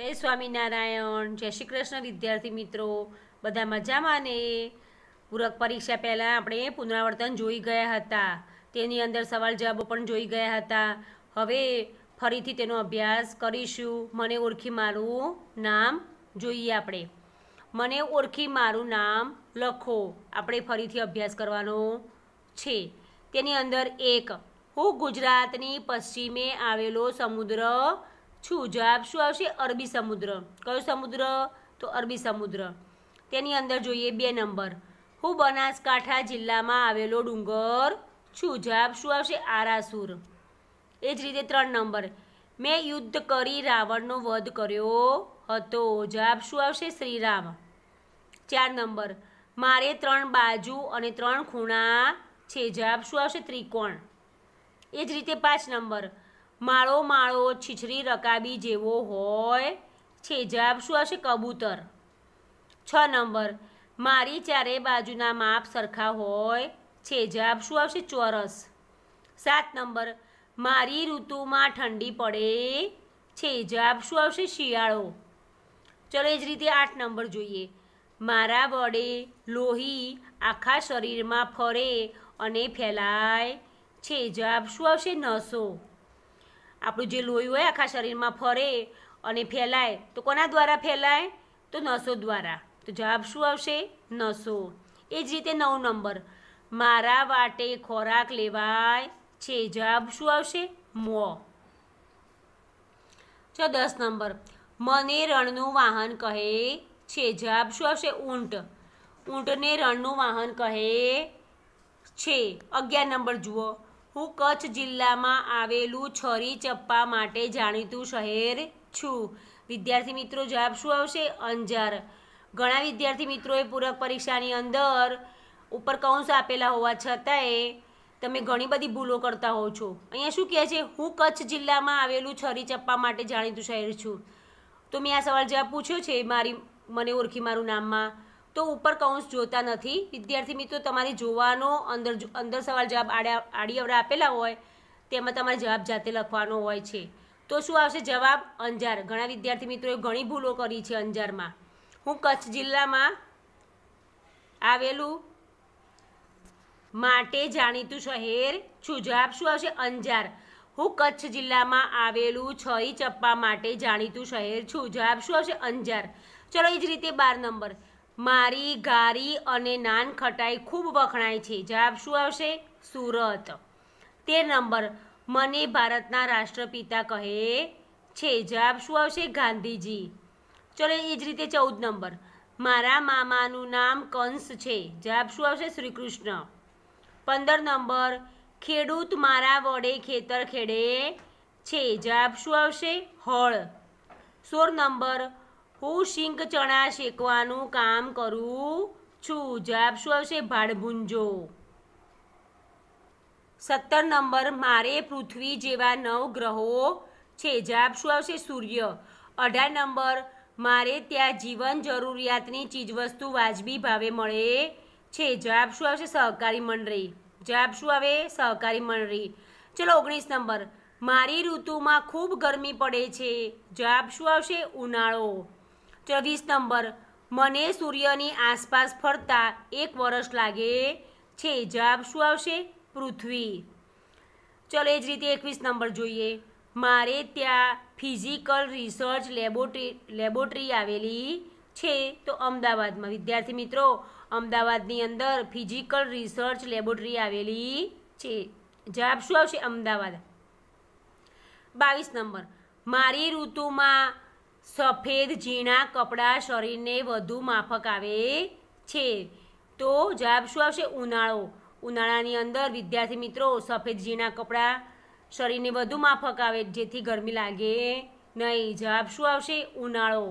જય સ્વામિનારાયણ જય શ્રી કૃષ્ણ વિદ્યાર્થી મિત્રો બધા મજામાં ને પૂરક પરીક્ષા પહેલાં આપણે પુનરાવર્તન જોઈ ગયા હતા તેની અંદર સવાલ જવાબો પણ જોઈ ગયા હતા હવે ફરીથી તેનો અભ્યાસ કરીશું મને ઓળખી મારું નામ જોઈએ આપણે મને ઓળખી મારું નામ લખો આપણે ફરીથી અભ્યાસ કરવાનો છે તેની અંદર એક હું ગુજરાતની પશ્ચિમે આવેલો સમુદ્ર છું જવાબ શું આવશે અરબી સમુદ્ર કયો સમુદ્ર તો અરબી સમુદ્ર તેની અંદર જોઈએ બે નંબર હું બનાસકાંઠા જિલ્લામાં આવેલો ડુંગર છું જવાબ શું આવશે આરાસુર એ જ રીતે ત્રણ નંબર મેં યુદ્ધ કરી રાવણનો વધ કર્યો હતો જવાબ શું આવશે શ્રીરામ ચાર નંબર મારે ત્રણ બાજુ અને ત્રણ ખૂણા છે જવાબ શું આવશે ત્રિકોણ એ જ રીતે પાંચ નંબર માળો માળો છીછરી રકાબી જેવો હોય છે જવાબ શું હશે કબૂતર છ નંબર મારી ચારે બાજુના માપ સરખા હોય છે જવાબ શું આવશે ચોરસ સાત નંબર મારી ઋતુમાં ઠંડી પડે છે જવાબ શું આવશે શિયાળો ચલો એ જ રીતે આઠ નંબર જોઈએ મારા વડે લોહી આખા શરીરમાં ફરે અને ફેલાય છે જવાબ શું આવશે નસો આપણું જે લોહી હોય આખા શરીરમાં ફરે અને ફેલાય તો કોના દ્વારા ફેલાય તો નસો દ્વારા તો જવાબ શું આવશે નસો એ જ રીતે નવ નંબર મારા વાટે ખોરાક લેવાય છે જવાબ શું આવશે મો જો દસ નંબર મને રણનું વાહન કહે છે જવાબ શું આવશે ઊંટ ઊંટને રણનું વાહન કહે છે અગિયાર નંબર જુઓ હું કચ્છ જિલ્લામાં આવેલું છરી ચપ્પા માટે જાણીતું શહેર છું વિદ્યાર્થી મિત્રો જવાબ શું આવશે અંજાર ઘણા વિદ્યાર્થી મિત્રોએ પૂરક પરીક્ષાની અંદર ઉપર કૌંસ આપેલા હોવા છતાંય તમે ઘણી બધી ભૂલો કરતા હોવ છો અહીંયા શું કહે છે હું કચ્છ જિલ્લામાં આવેલું છરી ચપ્પા માટે જાણીતું શહેર છું તો મેં આ સવાલ જવાબ પૂછ્યો છે મારી મને ઓળખી મારું નામમાં તો ઉપર કૌંસ જોતા નથી વિદ્યાર્થી મિત્રો તમારે જોવાનો અંદર અંદર સવાલ જવાબ આડી આડીઅવડા આપેલા હોય તેમાં તમારે જવાબ જાતે લખવાનો હોય છે તો શું આવશે જવાબ અંજાર ઘણા વિદ્યાર્થી મિત્રોએ ઘણી ભૂલો કરી છે અંજારમાં હું કચ્છ જિલ્લામાં આવેલું માટે જાણીતું શહેર છું જવાબ શું આવશે અંજાર હું કચ્છ જિલ્લામાં આવેલું છઈ ચપ્પા માટે જાણીતું શહેર છું જવાબ શું આવશે અંજાર ચલો એ જ રીતે બાર નંબર મારી ગારી અને નાન ખટાઈ ખૂબ વખણાય છે જવાબ શું આવશે સુરત તેર નંબર મને ભારતના રાષ્ટ્રપિતા કહે છે જવાબ શું આવશે ગાંધીજી ચલો એ જ રીતે ચૌદ નંબર મારા મામાનું નામ કંસ છે જવાબ શું આવશે શ્રીકૃષ્ણ પંદર નંબર ખેડૂત મારા વડે ખેતર ખેડે છે જવાબ શું આવશે હળ સોળ નંબર હું શીંગ ચણા શેકવાનું કામ કરું છું જવાબ શું આવશે ભાડભુંજો સત્તર નંબર મારે પૃથ્વી જેવા નવ ગ્રહો છે જવાબ શું આવશે સૂર્ય અઢાર નંબર મારે ત્યાં જીવન જરૂરિયાતની ચીજવસ્તુ વાજબી ભાવે મળે છે જવાબ શું આવશે સહકારી મંડળી જવાબ શું આવે સહકારી મંડળી ચલો ઓગણીસ નંબર મારી ઋતુમાં ખૂબ ગરમી પડે છે જવાબ શું આવશે ઉનાળો ચોવીસ નંબર મને સૂર્યની આસપાસ ફરતા એક વર્ષ લાગે છે જવાબ શું આવશે પૃથ્વી ચલો એ જ રીતે એકવીસ નંબર જોઈએ મારે ત્યાં ફિઝિકલ રિસર્ચ લેબોટરી લેબોરેટરી આવેલી છે તો અમદાવાદમાં વિદ્યાર્થી મિત્રો અમદાવાદની અંદર ફિઝિકલ રિસર્ચ લેબોરેટરી આવેલી છે જવાબ શું આવશે અમદાવાદ બાવીસ નંબર મારી ઋતુમાં સફેદ ઝીણા કપડાં શરીરને વધુ માફક આવે છે તો જવાબ શું આવશે ઉનાળો ઉનાળાની અંદર વિદ્યાર્થી મિત્રો સફેદ ઝીણા કપડાં શરીરને વધુ માફક આવે જેથી ગરમી લાગે નહીં જવાબ શું આવશે ઉનાળો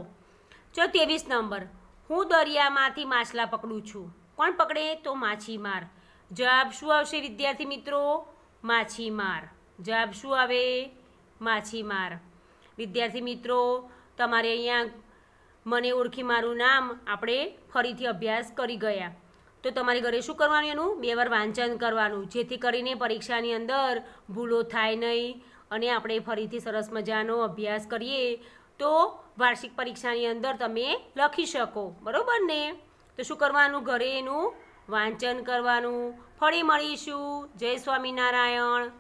જો ત્રેવીસ નંબર હું દરિયામાંથી માછલા પકડું છું કોણ પકડે તો માછીમાર જવાબ શું આવશે વિદ્યાર્થી મિત્રો માછીમાર જવાબ શું આવે માછીમાર વિદ્યાર્થી મિત્રો તમારે અહીંયા મને ઓળખી મારું નામ આપણે ફરીથી અભ્યાસ કરી ગયા તો તમારે ઘરે શું કરવાનું એનું બે વાર વાંચન કરવાનું જેથી કરીને પરીક્ષાની અંદર ભૂલો થાય નહીં અને આપણે ફરીથી સરસ મજાનો અભ્યાસ કરીએ તો વાર્ષિક પરીક્ષાની અંદર તમે લખી શકો બરાબર ને તો શું કરવાનું ઘરે એનું વાંચન કરવાનું ફરી મળીશું જય સ્વામિનારાયણ